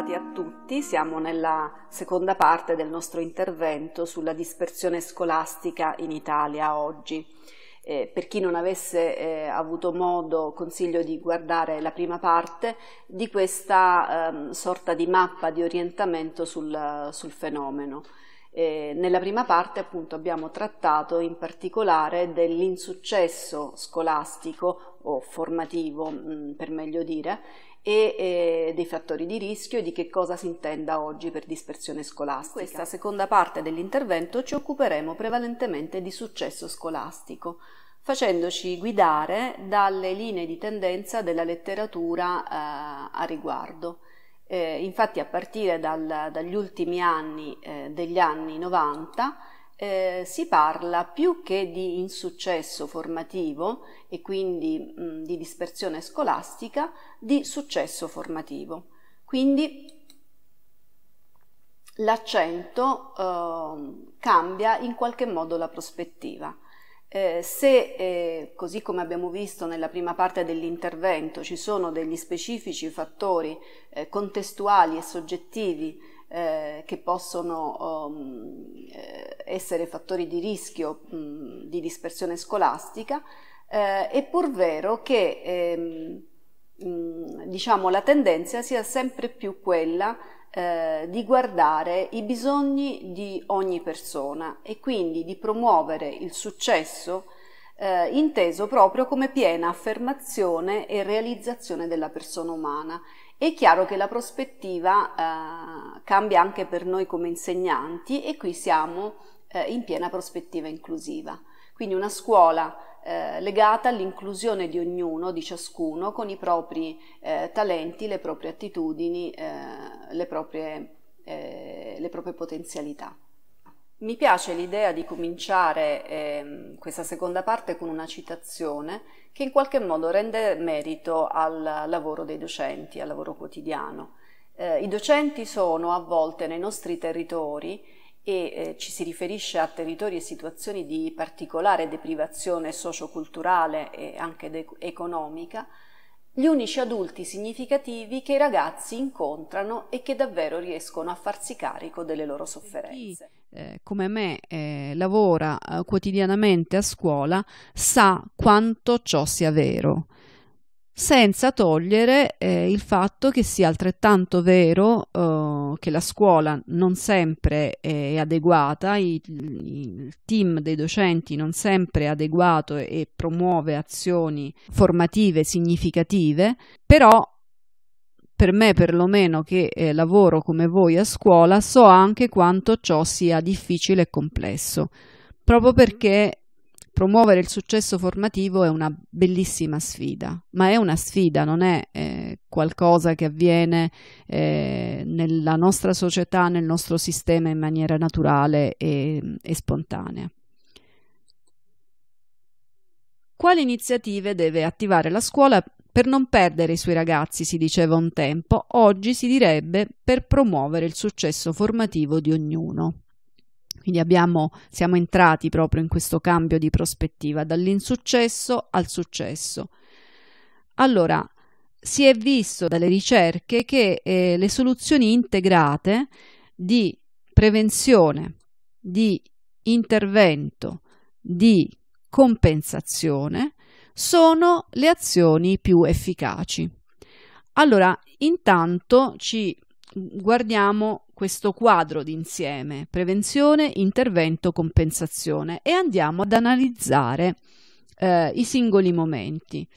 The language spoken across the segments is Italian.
ritrovati a tutti, siamo nella seconda parte del nostro intervento sulla dispersione scolastica in Italia oggi. Eh, per chi non avesse eh, avuto modo, consiglio di guardare la prima parte di questa eh, sorta di mappa di orientamento sul, sul fenomeno. Eh, nella prima parte appunto abbiamo trattato in particolare dell'insuccesso scolastico o formativo mh, mm, per meglio dire e eh, dei fattori di rischio e di che cosa si intenda oggi per dispersione scolastica. In questa seconda parte dell'intervento ci occuperemo prevalentemente di successo scolastico, facendoci guidare dalle linee di tendenza della letteratura eh, a riguardo. Eh, infatti a partire dal, dagli ultimi anni eh, degli anni 90 eh, si parla più che di insuccesso formativo e quindi mh, di dispersione scolastica, di successo formativo. Quindi l'accento eh, cambia in qualche modo la prospettiva. Eh, se, eh, così come abbiamo visto nella prima parte dell'intervento, ci sono degli specifici fattori eh, contestuali e soggettivi eh, che possono um, eh, essere fattori di rischio um, di dispersione scolastica, eh, è pur vero che ehm, mm, diciamo, la tendenza sia sempre più quella eh, di guardare i bisogni di ogni persona e quindi di promuovere il successo eh, inteso proprio come piena affermazione e realizzazione della persona umana è chiaro che la prospettiva eh, cambia anche per noi come insegnanti e qui siamo eh, in piena prospettiva inclusiva. Quindi una scuola eh, legata all'inclusione di ognuno, di ciascuno, con i propri eh, talenti, le proprie attitudini, eh, le proprie, eh, le proprie potenzialità. Mi piace l'idea di cominciare eh, questa seconda parte con una citazione che in qualche modo rende merito al lavoro dei docenti, al lavoro quotidiano. Eh, I docenti sono a volte nei nostri territori e eh, ci si riferisce a territori e situazioni di particolare deprivazione socioculturale e anche economica, gli unici adulti significativi che i ragazzi incontrano e che davvero riescono a farsi carico delle loro sofferenze. Eh, come me eh, lavora eh, quotidianamente a scuola sa quanto ciò sia vero, senza togliere eh, il fatto che sia altrettanto vero che la scuola non sempre è adeguata, il, il team dei docenti non sempre è adeguato e promuove azioni formative significative, però per me perlomeno che eh, lavoro come voi a scuola, so anche quanto ciò sia difficile e complesso, proprio mm-hmm. perché promuovere il successo formativo è una bellissima sfida, ma è una sfida, non è eh, qualcosa che avviene eh, nella nostra società, nel nostro sistema in maniera naturale e, e spontanea. Quali iniziative deve attivare la scuola per non perdere i suoi ragazzi, si diceva un tempo, oggi si direbbe per promuovere il successo formativo di ognuno. Quindi abbiamo, siamo entrati proprio in questo cambio di prospettiva, dall'insuccesso al successo. Allora, si è visto dalle ricerche che eh, le soluzioni integrate di prevenzione, di intervento, di compensazione sono le azioni più efficaci. Allora, intanto ci guardiamo questo quadro d'insieme, prevenzione, intervento, compensazione e andiamo ad analizzare eh, i singoli momenti.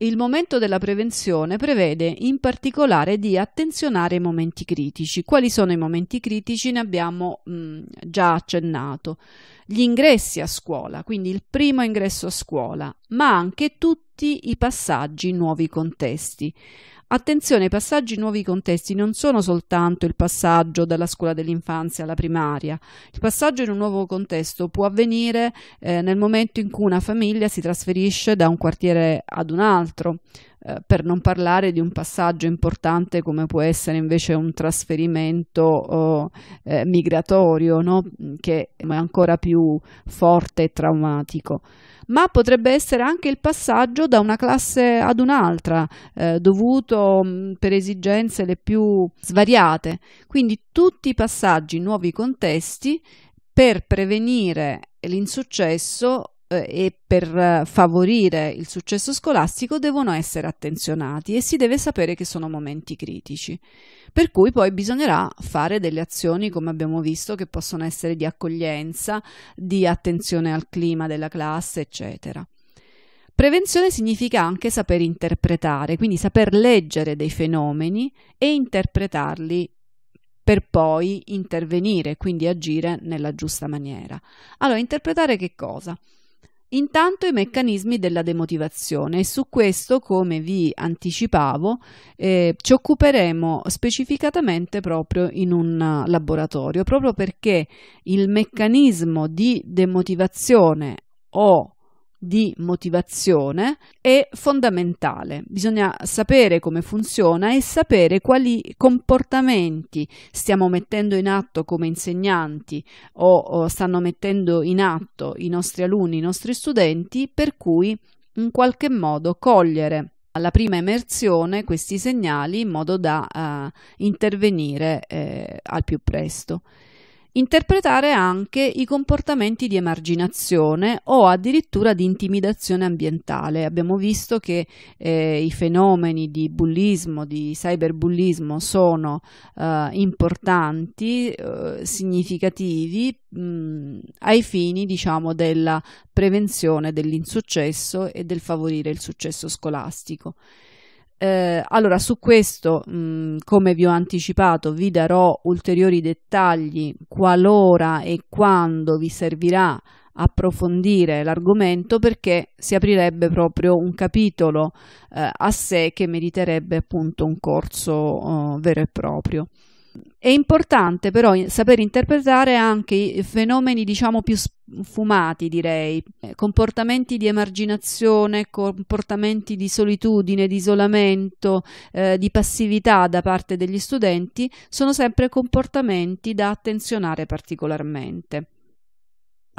Il momento della prevenzione prevede in particolare di attenzionare i momenti critici. Quali sono i momenti critici? Ne abbiamo mh, mm, già accennato. Gli ingressi a scuola, quindi il primo ingresso a scuola, ma anche tutti i passaggi in nuovi contesti. Attenzione, i passaggi in nuovi contesti non sono soltanto il passaggio dalla scuola dell'infanzia alla primaria. Il passaggio in un nuovo contesto può avvenire eh, nel momento in cui una famiglia si trasferisce da un quartiere ad un altro, eh, per non parlare di un passaggio importante come può essere invece un trasferimento oh, eh, migratorio, no? che è ancora più forte e traumatico ma potrebbe essere anche il passaggio da una classe ad un'altra, eh, dovuto mh, mm, per esigenze le più svariate. Quindi tutti i passaggi, in nuovi contesti per prevenire l'insuccesso eh, e per eh, favorire il successo scolastico devono essere attenzionati e si deve sapere che sono momenti critici. Per cui poi bisognerà fare delle azioni, come abbiamo visto, che possono essere di accoglienza, di attenzione al clima della classe, eccetera. Prevenzione significa anche saper interpretare, quindi saper leggere dei fenomeni e interpretarli per poi intervenire, quindi agire nella giusta maniera. Allora, interpretare che cosa? Intanto i meccanismi della demotivazione e su questo, come vi anticipavo, eh, ci occuperemo specificatamente proprio in un eh, laboratorio, proprio perché il meccanismo di demotivazione o di motivazione è fondamentale. Bisogna sapere come funziona e sapere quali comportamenti stiamo mettendo in atto come insegnanti o, o stanno mettendo in atto i nostri alunni, i nostri studenti, per cui in qualche modo cogliere alla prima immersione questi segnali in modo da uh, intervenire eh, al più presto interpretare anche i comportamenti di emarginazione o addirittura di intimidazione ambientale. Abbiamo visto che eh, i fenomeni di bullismo, di cyberbullismo sono eh, importanti, eh, significativi mh, mm, ai fini diciamo, della prevenzione dell'insuccesso e del favorire il successo scolastico. Eh, allora, su questo, mh, mm, come vi ho anticipato, vi darò ulteriori dettagli qualora e quando vi servirà approfondire l'argomento perché si aprirebbe proprio un capitolo eh, a sé che meriterebbe appunto un corso eh, vero e proprio è importante però saper interpretare anche i fenomeni diciamo più sfumati direi, eh, comportamenti di emarginazione, comportamenti di solitudine, di isolamento, eh, di passività da parte degli studenti, sono sempre comportamenti da attenzionare particolarmente.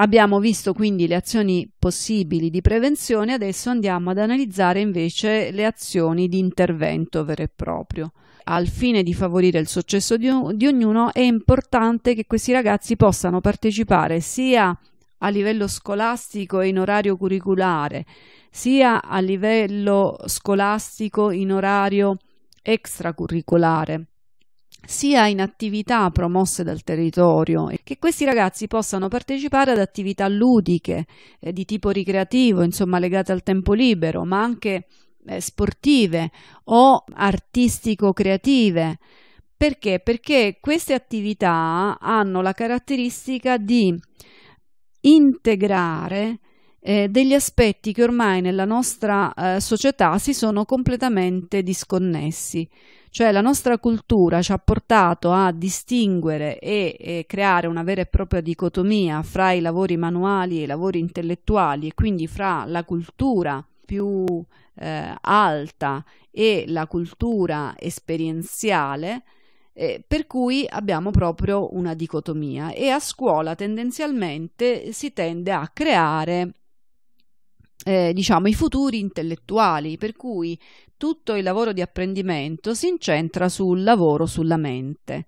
Abbiamo visto quindi le azioni possibili di prevenzione, adesso andiamo ad analizzare invece le azioni di intervento vero e proprio. Al fine di favorire il successo di, di ognuno è importante che questi ragazzi possano partecipare sia a livello scolastico e in orario curriculare, sia a livello scolastico in orario extracurriculare sia in attività promosse dal territorio, che questi ragazzi possano partecipare ad attività ludiche, eh, di tipo ricreativo, insomma legate al tempo libero, ma anche eh, sportive o artistico-creative. Perché? Perché queste attività hanno la caratteristica di integrare eh, degli aspetti che ormai nella nostra eh, società si sono completamente disconnessi. Cioè la nostra cultura ci ha portato a distinguere e, e creare una vera e propria dicotomia fra i lavori manuali e i lavori intellettuali e quindi fra la cultura più eh, alta e la cultura esperienziale eh, per cui abbiamo proprio una dicotomia e a scuola tendenzialmente si tende a creare eh, diciamo, i futuri intellettuali, per cui tutto il lavoro di apprendimento si incentra sul lavoro sulla mente,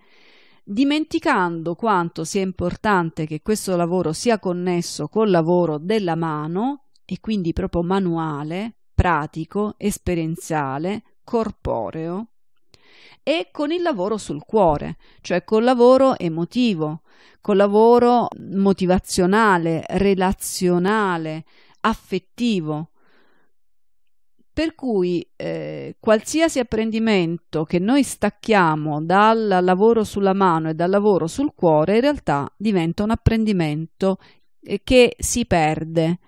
dimenticando quanto sia importante che questo lavoro sia connesso col lavoro della mano e quindi proprio manuale, pratico, esperienziale, corporeo e con il lavoro sul cuore, cioè col lavoro emotivo, col lavoro motivazionale, relazionale, affettivo. Per cui eh, qualsiasi apprendimento che noi stacchiamo dal lavoro sulla mano e dal lavoro sul cuore in realtà diventa un apprendimento eh, che si perde,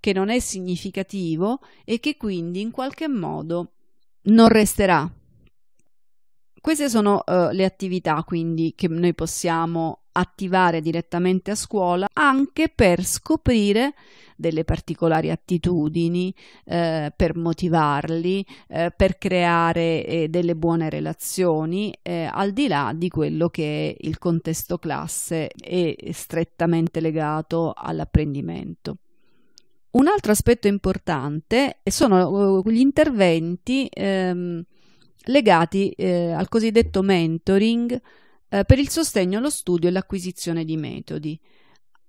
che non è significativo e che quindi in qualche modo non resterà. Queste sono eh, le attività quindi che noi possiamo attivare direttamente a scuola anche per scoprire delle particolari attitudini, eh, per motivarli, eh, per creare eh, delle buone relazioni, eh, al di là di quello che è il contesto classe è strettamente legato all'apprendimento. Un altro aspetto importante eh, sono eh, gli interventi ehm, legati al cosiddetto mentoring, eh, per il sostegno allo studio e l'acquisizione di metodi.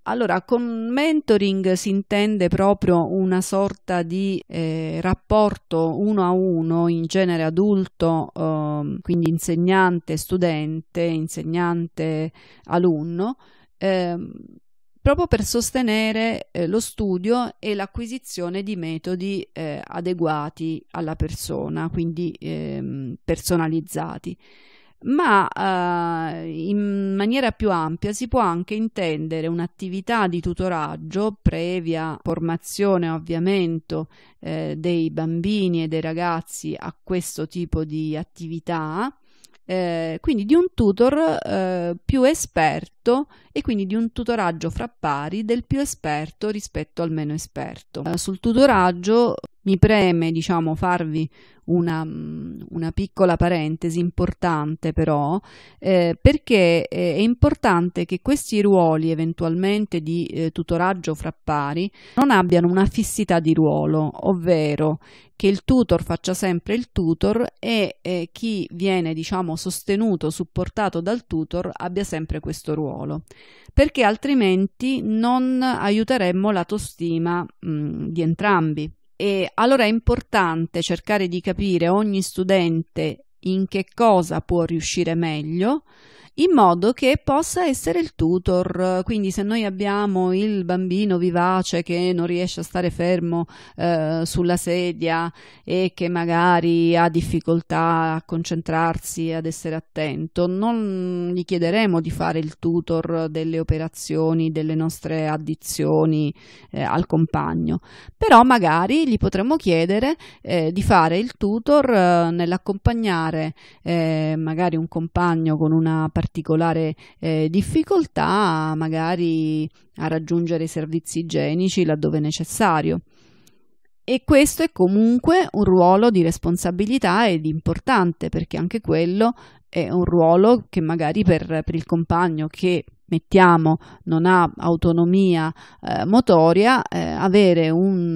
Allora, con mentoring si intende proprio una sorta di eh, rapporto uno a uno, in genere adulto, eh, quindi insegnante-studente, insegnante-alunno, eh, proprio per sostenere eh, lo studio e l'acquisizione di metodi eh, adeguati alla persona, quindi ehm, personalizzati ma eh, in maniera più ampia si può anche intendere un'attività di tutoraggio previa formazione ovviamente eh, dei bambini e dei ragazzi a questo tipo di attività eh, quindi di un tutor eh, più esperto e quindi di un tutoraggio fra pari del più esperto rispetto al meno esperto. Eh, sul tutoraggio mi preme, diciamo, farvi una, mm, una piccola parentesi importante però, eh, perché eh, è importante che questi ruoli eventualmente di eh, tutoraggio fra pari non abbiano una fissità di ruolo, ovvero che il tutor faccia sempre il tutor e eh, chi viene, diciamo, sostenuto, supportato dal tutor abbia sempre questo ruolo, perché altrimenti non aiuteremmo l'autostima mh, mm, di entrambi e allora è importante cercare di capire ogni studente in che cosa può riuscire meglio in modo che possa essere il tutor. Quindi se noi abbiamo il bambino vivace che non riesce a stare fermo eh, sulla sedia e che magari ha difficoltà a concentrarsi, ad essere attento, non gli chiederemo di fare il tutor delle operazioni, delle nostre addizioni eh, al compagno, però magari gli potremmo chiedere eh, di fare il tutor eh, nell'accompagnare eh, magari un compagno con una particolare particolare eh, difficoltà magari a raggiungere i servizi igienici laddove necessario. E questo è comunque un ruolo di responsabilità ed importante perché anche quello è un ruolo che magari per, per il compagno che mettiamo non ha autonomia eh, motoria, eh, avere un,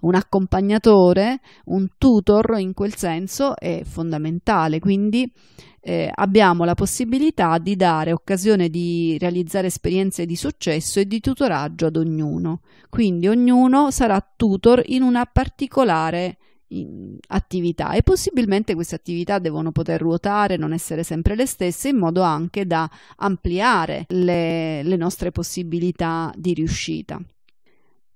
un, accompagnatore, un tutor in quel senso è fondamentale. Quindi eh, abbiamo la possibilità di dare occasione di realizzare esperienze di successo e di tutoraggio ad ognuno. Quindi ognuno sarà tutor in una particolare attività e possibilmente queste attività devono poter ruotare, non essere sempre le stesse, in modo anche da ampliare le, le nostre possibilità di riuscita.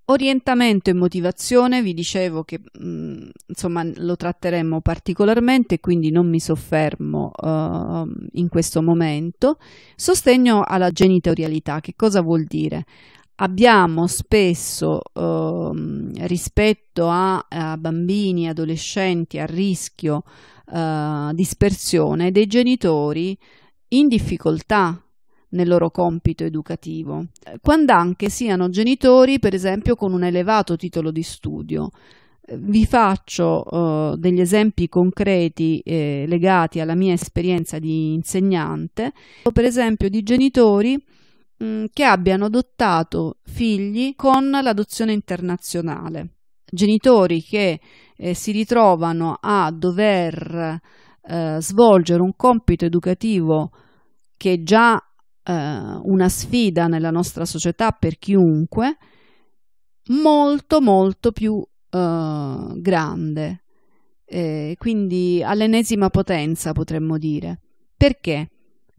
Orientamento e motivazione, vi dicevo che mh, mm, insomma lo tratteremo particolarmente, quindi non mi soffermo uh, in questo momento. Sostegno alla genitorialità, che cosa vuol dire? Abbiamo spesso uh, rispetto a, a, bambini, adolescenti a rischio uh, dispersione dei genitori in difficoltà nel loro compito educativo, quando anche siano genitori, per esempio, con un elevato titolo di studio. Vi faccio eh, degli esempi concreti eh, legati alla mia esperienza di insegnante, per esempio di genitori mh, mm, che abbiano adottato figli con l'adozione internazionale, genitori che eh, si ritrovano a dover eh, svolgere un compito educativo che già eh, una sfida nella nostra società per chiunque molto molto più eh, grande, eh, quindi all'ennesima potenza potremmo dire. Perché?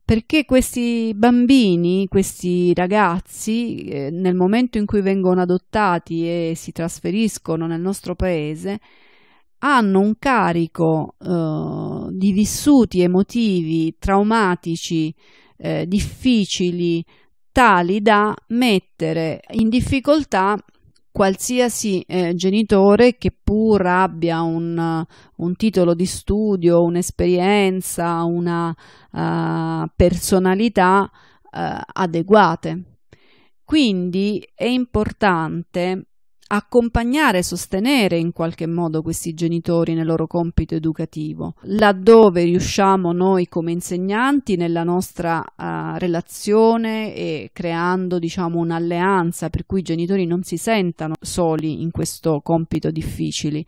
Perché questi bambini, questi ragazzi, eh, nel momento in cui vengono adottati e si trasferiscono nel nostro paese, hanno un carico eh, di vissuti emotivi traumatici eh, difficili tali da mettere in difficoltà qualsiasi eh, genitore che pur abbia un, un titolo di studio, un'esperienza, una uh, personalità uh, adeguate. Quindi è importante accompagnare e sostenere in qualche modo questi genitori nel loro compito educativo, laddove riusciamo noi come insegnanti nella nostra uh, relazione e creando diciamo un'alleanza per cui i genitori non si sentano soli in questo compito difficile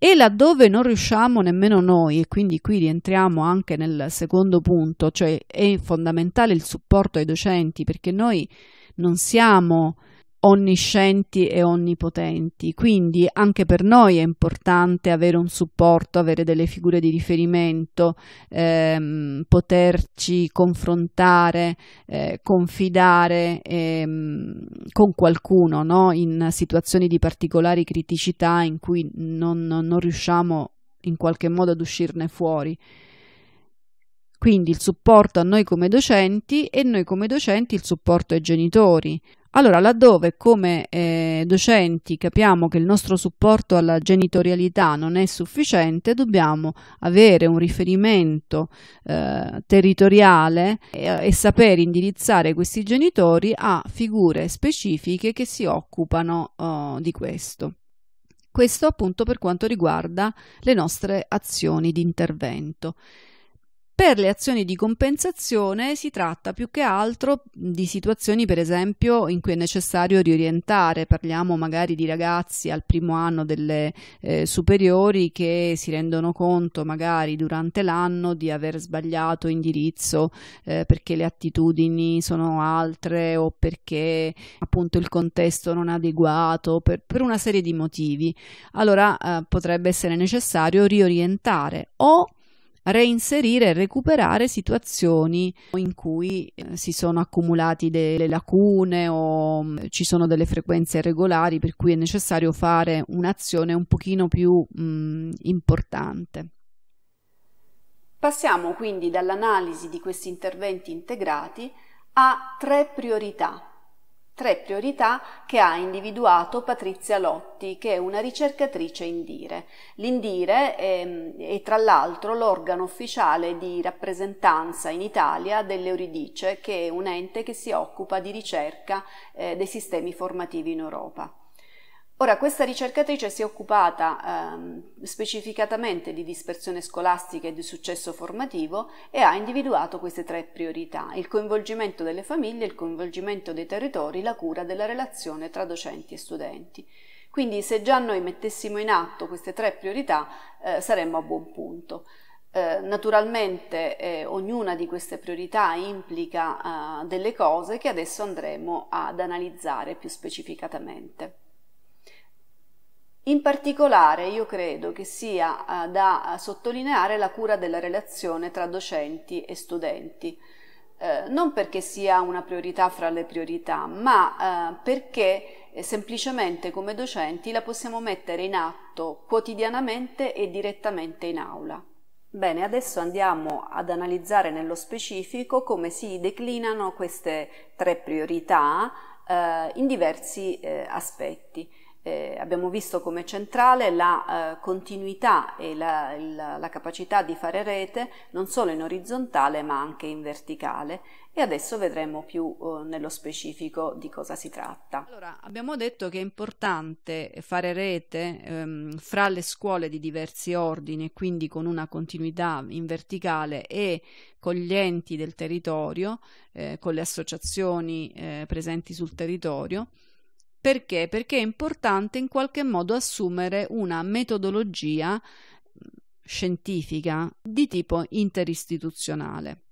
e laddove non riusciamo nemmeno noi, e quindi qui rientriamo anche nel secondo punto, cioè è fondamentale il supporto ai docenti perché noi non siamo onniscienti e onnipotenti. Quindi anche per noi è importante avere un supporto, avere delle figure di riferimento, ehm, poterci confrontare, eh, confidare ehm, con qualcuno no? in situazioni di particolari criticità in cui non, non riusciamo in qualche modo ad uscirne fuori. Quindi il supporto a noi come docenti e noi come docenti il supporto ai genitori. Allora, laddove come eh, docenti capiamo che il nostro supporto alla genitorialità non è sufficiente, dobbiamo avere un riferimento eh, territoriale e, eh, e saper indirizzare questi genitori a figure specifiche che si occupano eh, di questo. Questo appunto per quanto riguarda le nostre azioni di intervento. Per le azioni di compensazione si tratta più che altro di situazioni, per esempio, in cui è necessario riorientare, parliamo magari di ragazzi al primo anno delle eh, superiori che si rendono conto magari durante l'anno di aver sbagliato indirizzo eh, perché le attitudini sono altre o perché appunto il contesto non è adeguato, per, per una serie di motivi. Allora eh, potrebbe essere necessario riorientare o reinserire e recuperare situazioni in cui eh, si sono accumulati delle lacune o mm, ci sono delle frequenze irregolari per cui è necessario fare un'azione un pochino più mh, mm, importante. Passiamo quindi dall'analisi di questi interventi integrati a tre priorità tre priorità che ha individuato Patrizia Lotti, che è una ricercatrice Indire. L'Indire è, è tra l'altro l'organo ufficiale di rappresentanza in Italia dell'Euridice, che è un ente che si occupa di ricerca eh, dei sistemi formativi in Europa. Ora, questa ricercatrice si è occupata ehm, specificatamente di dispersione scolastica e di successo formativo e ha individuato queste tre priorità, il coinvolgimento delle famiglie, il coinvolgimento dei territori, la cura della relazione tra docenti e studenti. Quindi se già noi mettessimo in atto queste tre priorità eh, saremmo a buon punto. Eh, naturalmente eh, ognuna di queste priorità implica eh, delle cose che adesso andremo ad analizzare più specificatamente. In particolare io credo che sia eh, da eh, sottolineare la cura della relazione tra docenti e studenti, eh, non perché sia una priorità fra le priorità, ma eh, perché eh, semplicemente come docenti la possiamo mettere in atto quotidianamente e direttamente in aula. Bene, adesso andiamo ad analizzare nello specifico come si declinano queste tre priorità in diversi aspetti. Eh, abbiamo visto come centrale la eh, continuità e la, la, la, capacità di fare rete non solo in orizzontale ma anche in verticale e adesso vedremo più eh, nello specifico di cosa si tratta. Allora, abbiamo detto che è importante fare rete ehm, fra le scuole di diversi ordini e quindi con una continuità in verticale e con gli enti del territorio, eh, con le associazioni eh, presenti sul territorio perché? Perché è importante in qualche modo assumere una metodologia mm, scientifica di tipo interistituzionale.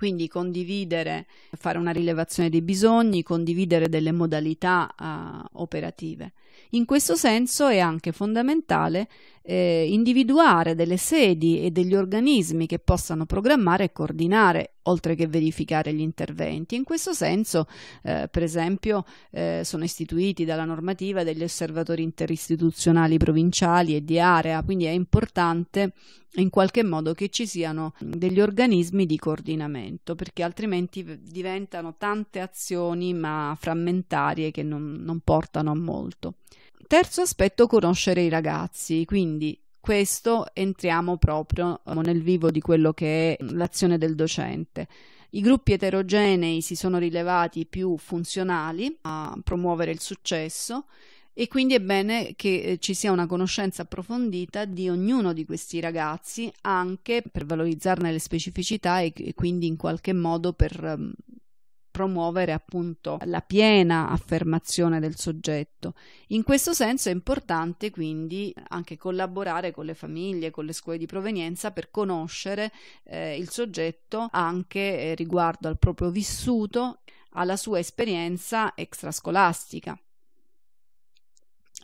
Quindi condividere, fare una rilevazione dei bisogni, condividere delle modalità uh, operative. In questo senso è anche fondamentale eh, individuare delle sedi e degli organismi che possano programmare e coordinare oltre che verificare gli interventi. In questo senso, eh, per esempio, eh, sono istituiti dalla normativa degli osservatori interistituzionali provinciali e di area, quindi è importante in qualche modo che ci siano degli organismi di coordinamento, perché altrimenti diventano tante azioni ma frammentarie che non, non portano a molto. Terzo aspetto, conoscere i ragazzi, quindi questo entriamo proprio eh, nel vivo di quello che è l'azione del docente. I gruppi eterogenei si sono rilevati più funzionali a promuovere il successo e quindi è bene che eh, ci sia una conoscenza approfondita di ognuno di questi ragazzi anche per valorizzarne le specificità e quindi in qualche modo per ehm, promuovere appunto la piena affermazione del soggetto. In questo senso è importante quindi anche collaborare con le famiglie, con le scuole di provenienza per conoscere eh, il soggetto anche eh, riguardo al proprio vissuto, alla sua esperienza extrascolastica.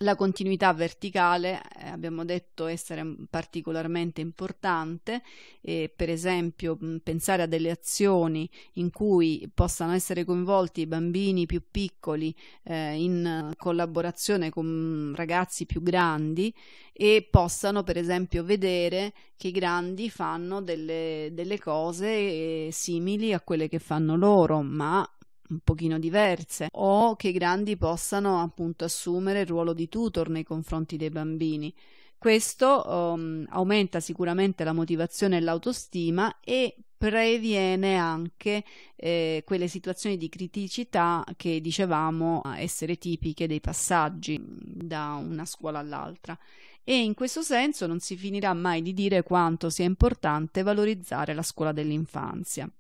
La continuità verticale eh, abbiamo detto essere particolarmente importante, eh, per esempio pensare a delle azioni in cui possano essere coinvolti i bambini più piccoli eh, in collaborazione con ragazzi più grandi e possano per esempio vedere che i grandi fanno delle, delle cose eh, simili a quelle che fanno loro, ma un pochino diverse o che i grandi possano appunto assumere il ruolo di tutor nei confronti dei bambini. Questo um, aumenta sicuramente la motivazione e l'autostima e previene anche eh, quelle situazioni di criticità che dicevamo essere tipiche dei passaggi mm, da una scuola all'altra. E in questo senso non si finirà mai di dire quanto sia importante valorizzare la scuola dell'infanzia.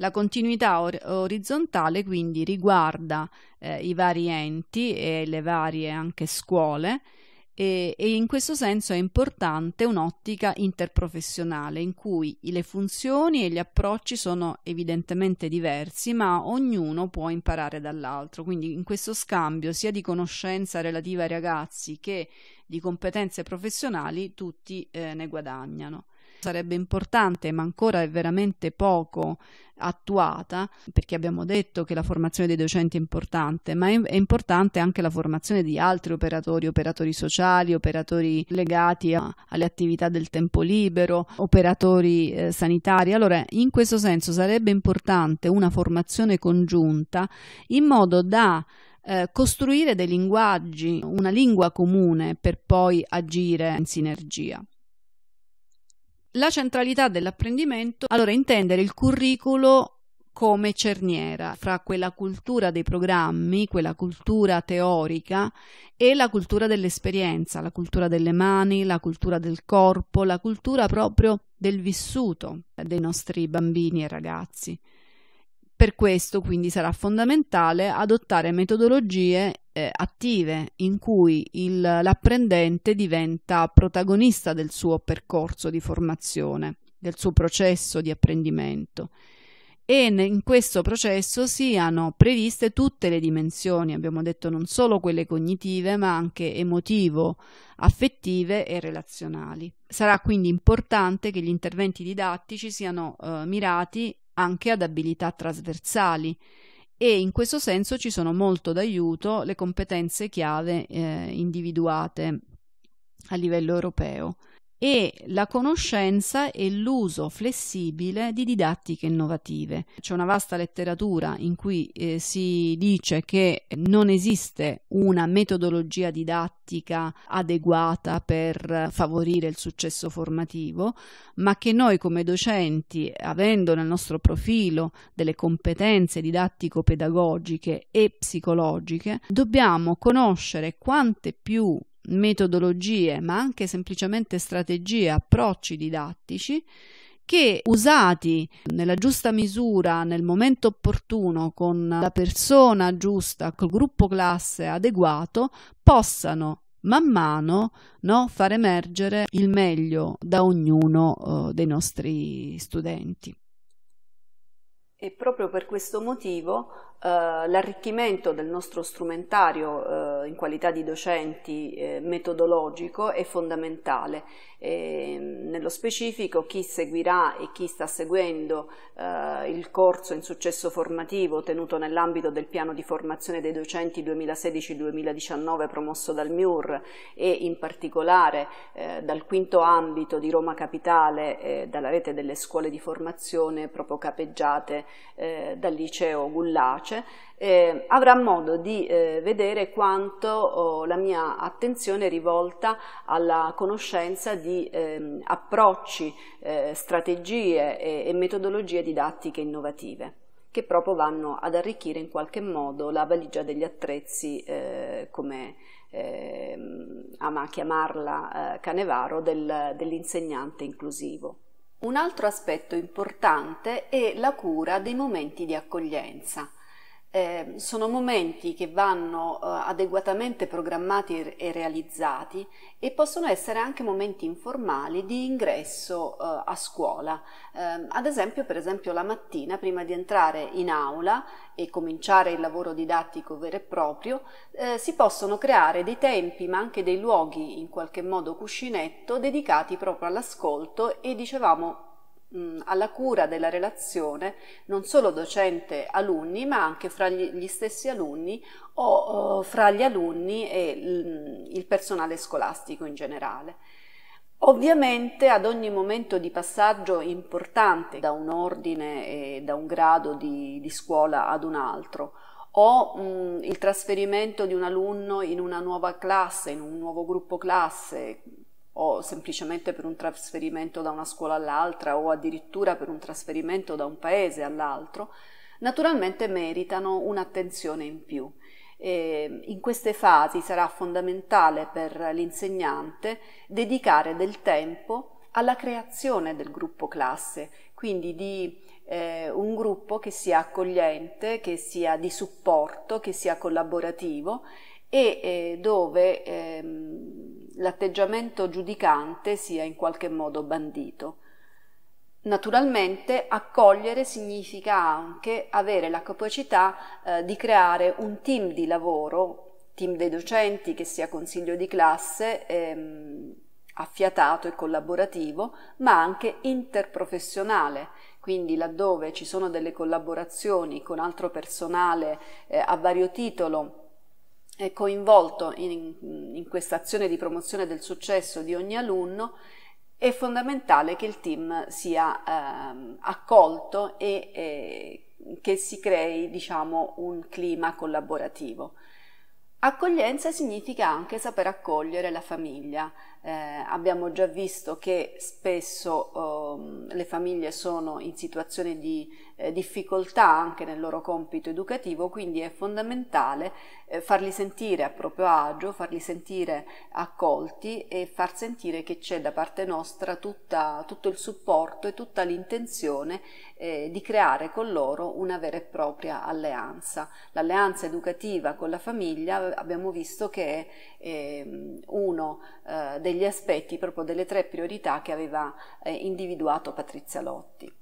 La continuità or- orizzontale quindi riguarda eh, i vari enti e le varie anche scuole e, e in questo senso è importante un'ottica interprofessionale in cui le funzioni e gli approcci sono evidentemente diversi ma ognuno può imparare dall'altro quindi in questo scambio sia di conoscenza relativa ai ragazzi che di competenze professionali tutti eh, ne guadagnano sarebbe importante, ma ancora è veramente poco attuata, perché abbiamo detto che la formazione dei docenti è importante, ma è, è importante anche la formazione di altri operatori, operatori sociali, operatori legati a, alle attività del tempo libero, operatori eh, sanitari. Allora, in questo senso sarebbe importante una formazione congiunta in modo da eh, costruire dei linguaggi, una lingua comune per poi agire in sinergia. La centralità dell'apprendimento, allora intendere il curriculum come cerniera fra quella cultura dei programmi, quella cultura teorica e la cultura dell'esperienza, la cultura delle mani, la cultura del corpo, la cultura proprio del vissuto dei nostri bambini e ragazzi. Per questo quindi sarà fondamentale adottare metodologie eh, attive in cui il, l'apprendente diventa protagonista del suo percorso di formazione, del suo processo di apprendimento e in questo processo siano previste tutte le dimensioni, abbiamo detto non solo quelle cognitive, ma anche emotivo, affettive e relazionali. Sarà quindi importante che gli interventi didattici siano eh, mirati anche ad abilità trasversali e in questo senso ci sono molto d'aiuto le competenze chiave eh, individuate a livello europeo e la conoscenza e l'uso flessibile di didattiche innovative. C'è una vasta letteratura in cui eh, si dice che non esiste una metodologia didattica adeguata per favorire il successo formativo, ma che noi come docenti, avendo nel nostro profilo delle competenze didattico-pedagogiche e psicologiche, dobbiamo conoscere quante più metodologie, ma anche semplicemente strategie, approcci didattici che usati nella giusta misura, nel momento opportuno, con la persona giusta, col gruppo classe adeguato, possano man mano no, far emergere il meglio da ognuno eh, dei nostri studenti. E proprio per questo motivo eh, l'arricchimento del nostro strumentario eh, in qualità di docenti eh, metodologico è fondamentale. Mm, nello specifico chi seguirà e chi sta seguendo il corso in successo formativo tenuto nell'ambito del piano di formazione dei docenti 2016-2019 promosso dal MIUR e in particolare dal quinto ambito di Roma Capitale dalla rete delle scuole di formazione proprio capeggiate dal liceo Gullaci pace, eh, avrà modo di eh, vedere quanto oh, la mia attenzione è rivolta alla conoscenza di ehm, eh, approcci, strategie e, e metodologie didattiche innovative che proprio vanno ad arricchire in qualche modo la valigia degli attrezzi, eh, come eh, ama chiamarla eh, Canevaro, del, dell'insegnante inclusivo. Un altro aspetto importante è la cura dei momenti di accoglienza. Eh, sono momenti che vanno eh, adeguatamente programmati e realizzati e possono essere anche momenti informali di ingresso eh, a scuola. Ehm, ad esempio, per esempio, la mattina prima di entrare in aula e cominciare il lavoro didattico vero e proprio, eh, si possono creare dei tempi ma anche dei luoghi in qualche modo cuscinetto dedicati proprio all'ascolto e dicevamo mh, alla cura della relazione non solo docente-alunni, ma anche fra gli, gli stessi alunni o, o, fra gli alunni e il, il personale scolastico in generale. Ovviamente ad ogni momento di passaggio importante da un ordine e da un grado di, di scuola ad un altro o mh, il trasferimento di un alunno in una nuova classe, in un nuovo gruppo classe, o semplicemente per un trasferimento da una scuola all'altra o addirittura per un trasferimento da un paese all'altro, naturalmente meritano un'attenzione in più. E in queste fasi sarà fondamentale per l'insegnante dedicare del tempo alla creazione del gruppo classe, quindi di eh, un gruppo che sia accogliente, che sia di supporto, che sia collaborativo e eh, dove ehm, l'atteggiamento giudicante sia in qualche modo bandito. Naturalmente accogliere significa anche avere la capacità eh, di creare un team di lavoro, team dei docenti che sia consiglio di classe, ehm, affiatato e collaborativo, ma anche interprofessionale, quindi laddove ci sono delle collaborazioni con altro personale eh, a vario titolo è coinvolto in, in questa azione di promozione del successo di ogni alunno, è fondamentale che il team sia eh, accolto e eh, che si crei diciamo, un clima collaborativo. Accoglienza significa anche saper accogliere la famiglia. Eh, abbiamo già visto che spesso eh, le famiglie sono in situazioni di eh, difficoltà anche nel loro compito educativo, quindi è fondamentale eh, farli sentire a proprio agio, farli sentire accolti e far sentire che c'è da parte nostra tutta, tutto il supporto e tutta l'intenzione eh, di creare con loro una vera e propria alleanza. L'alleanza educativa con la famiglia abbiamo visto che è ehm, uno eh, degli aspetti proprio delle tre priorità che aveva eh, individuato Patrizia Lotti.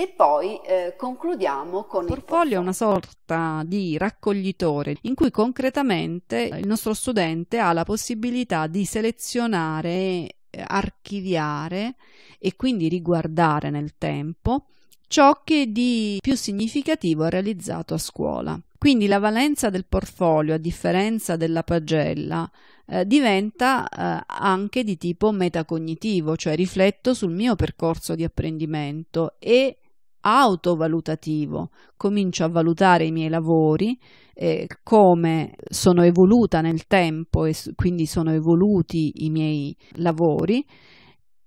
E poi eh, concludiamo con il portfolio. è una sorta di raccoglitore in cui concretamente il nostro studente ha la possibilità di selezionare, eh, archiviare e quindi riguardare nel tempo ciò che di più significativo ha realizzato a scuola. Quindi la valenza del portfolio, a differenza della pagella, eh, diventa eh, anche di tipo metacognitivo, cioè rifletto sul mio percorso di apprendimento e autovalutativo, comincio a valutare i miei lavori, eh, come sono evoluta nel tempo e quindi sono evoluti i miei lavori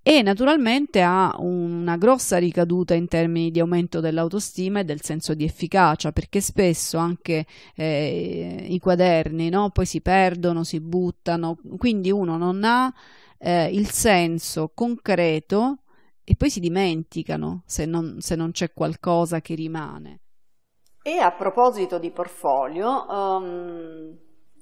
e naturalmente ha una grossa ricaduta in termini di aumento dell'autostima e del senso di efficacia, perché spesso anche eh, i quaderni no? poi si perdono, si buttano, quindi uno non ha eh, il senso concreto e poi si dimenticano se non, se non c'è qualcosa che rimane. E a proposito di portfolio, um,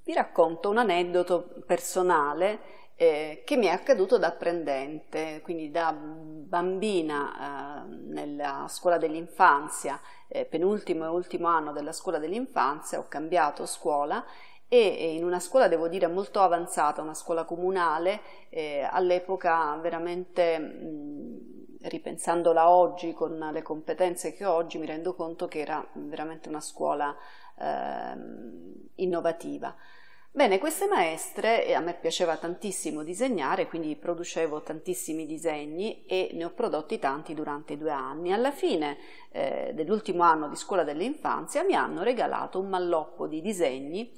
vi racconto un aneddoto personale eh, che mi è accaduto da apprendente, quindi da bambina eh, nella scuola dell'infanzia, eh, penultimo e ultimo anno della scuola dell'infanzia, ho cambiato scuola e in una scuola devo dire molto avanzata, una scuola comunale, eh, all'epoca veramente mh, ripensandola oggi con le competenze che ho oggi mi rendo conto che era veramente una scuola ehm, innovativa. Bene, queste maestre, eh, a me piaceva tantissimo disegnare, quindi producevo tantissimi disegni e ne ho prodotti tanti durante i due anni. Alla fine eh, dell'ultimo anno di scuola dell'infanzia mi hanno regalato un malloppo di disegni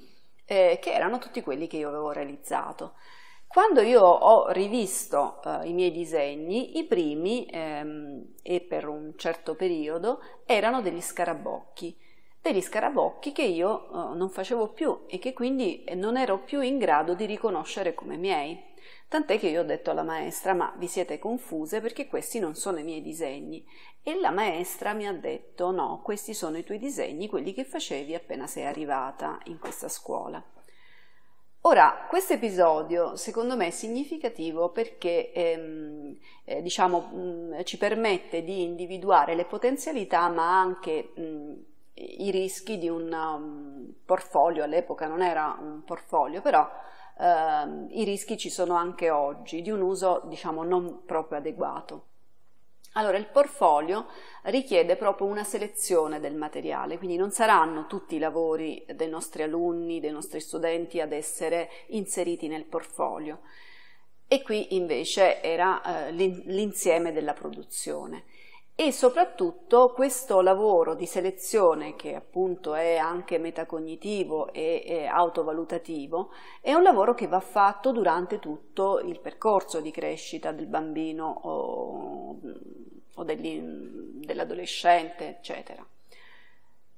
eh, che erano tutti quelli che io avevo realizzato. Quando io ho rivisto eh, i miei disegni, i primi, ehm, e per un certo periodo, erano degli scarabocchi degli scarabocchi che io uh, non facevo più e che quindi eh, non ero più in grado di riconoscere come miei. Tant'è che io ho detto alla maestra, ma vi siete confuse perché questi non sono i miei disegni. E la maestra mi ha detto, no, questi sono i tuoi disegni, quelli che facevi appena sei arrivata in questa scuola. Ora, questo episodio secondo me è significativo perché ehm, eh, diciamo, mh, mm, ci permette di individuare le potenzialità ma anche mh, mm, i rischi di un um, portfolio, all'epoca non era un portfolio, però ehm, i rischi ci sono anche oggi di un uso diciamo non proprio adeguato. Allora il portfolio richiede proprio una selezione del materiale, quindi non saranno tutti i lavori dei nostri alunni, dei nostri studenti ad essere inseriti nel portfolio e qui invece era eh, l'insieme della produzione e soprattutto questo lavoro di selezione che appunto è anche metacognitivo e, autovalutativo è un lavoro che va fatto durante tutto il percorso di crescita del bambino o, mm, o mm, dell'adolescente eccetera.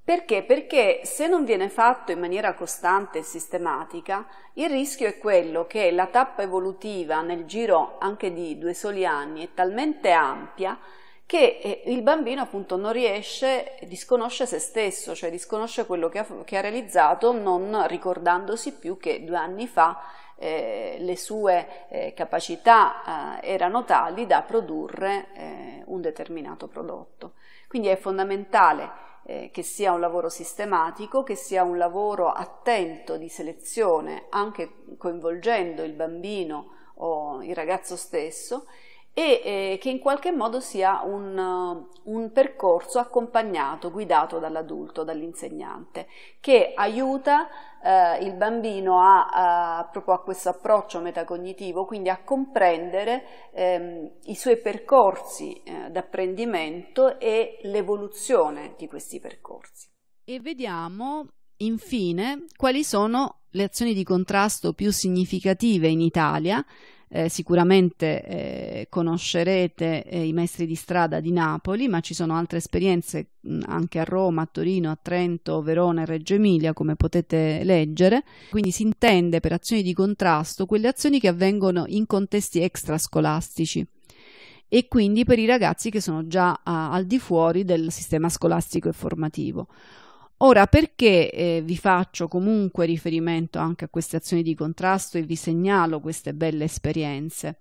Perché? Perché se non viene fatto in maniera costante e sistematica, il rischio è quello che la tappa evolutiva nel giro anche di due soli anni è talmente ampia che eh, il bambino appunto non riesce, disconosce se stesso, cioè disconosce quello che ha, che ha realizzato non ricordandosi più che due anni fa eh, le sue eh, capacità eh, erano tali da produrre eh, un determinato prodotto. Quindi è fondamentale eh, che sia un lavoro sistematico, che sia un lavoro attento di selezione, anche coinvolgendo il bambino o il ragazzo stesso e eh, che in qualche modo sia un, eh, un percorso accompagnato, guidato dall'adulto, dall'insegnante, che aiuta eh, il bambino a, a, proprio a questo approccio metacognitivo, quindi a comprendere ehm, i suoi percorsi eh, d'apprendimento e l'evoluzione di questi percorsi. E vediamo infine quali sono le azioni di contrasto più significative in Italia eh, sicuramente eh, conoscerete eh, i maestri di strada di Napoli, ma ci sono altre esperienze mh, mm, anche a Roma, a Torino, a Trento, Verona e Reggio Emilia, come potete leggere. Quindi si intende per azioni di contrasto quelle azioni che avvengono in contesti extrascolastici e quindi per i ragazzi che sono già a, al di fuori del sistema scolastico e formativo. Ora, perché eh, vi faccio comunque riferimento anche a queste azioni di contrasto e vi segnalo queste belle esperienze?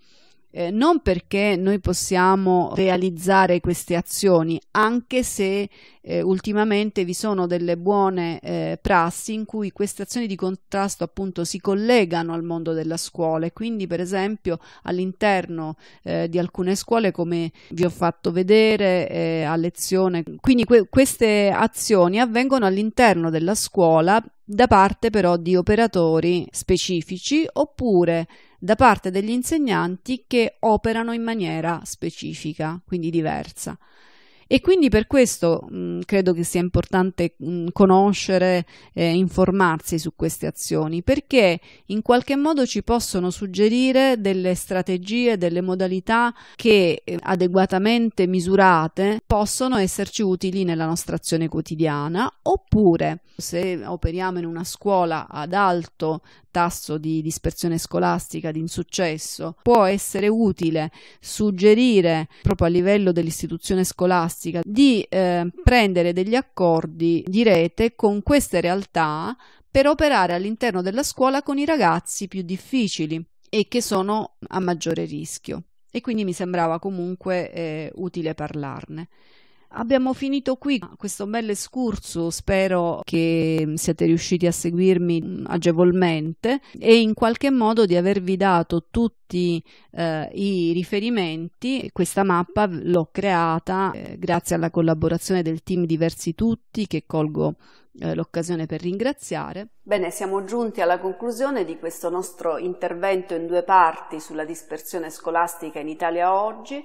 Eh, non perché noi possiamo realizzare queste azioni, anche se eh, ultimamente vi sono delle buone eh, prassi in cui queste azioni di contrasto appunto si collegano al mondo della scuola e quindi per esempio all'interno eh, di alcune scuole come vi ho fatto vedere eh, a lezione quindi que queste azioni avvengono all'interno della scuola da parte però di operatori specifici oppure da parte degli insegnanti che operano in maniera specifica quindi diversa e quindi per questo mh, mm, credo che sia importante mh, mm, conoscere, eh, informarsi su queste azioni, perché in qualche modo ci possono suggerire delle strategie, delle modalità che eh, adeguatamente misurate possono esserci utili nella nostra azione quotidiana, oppure se operiamo in una scuola ad alto tasso di dispersione scolastica, di insuccesso. Può essere utile suggerire proprio a livello dell'istituzione scolastica di eh, prendere degli accordi di rete con queste realtà per operare all'interno della scuola con i ragazzi più difficili e che sono a maggiore rischio. E quindi mi sembrava comunque eh, utile parlarne. Abbiamo finito qui questo bel escurso, spero che siate riusciti a seguirmi agevolmente e in qualche modo di avervi dato tutti eh, i riferimenti. Questa mappa l'ho creata eh, grazie alla collaborazione del team Diversi Tutti che colgo eh, l'occasione per ringraziare. Bene, siamo giunti alla conclusione di questo nostro intervento in due parti sulla dispersione scolastica in Italia oggi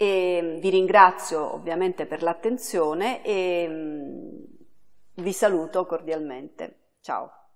e mm, vi ringrazio ovviamente per l'attenzione e mm, vi saluto cordialmente. Ciao.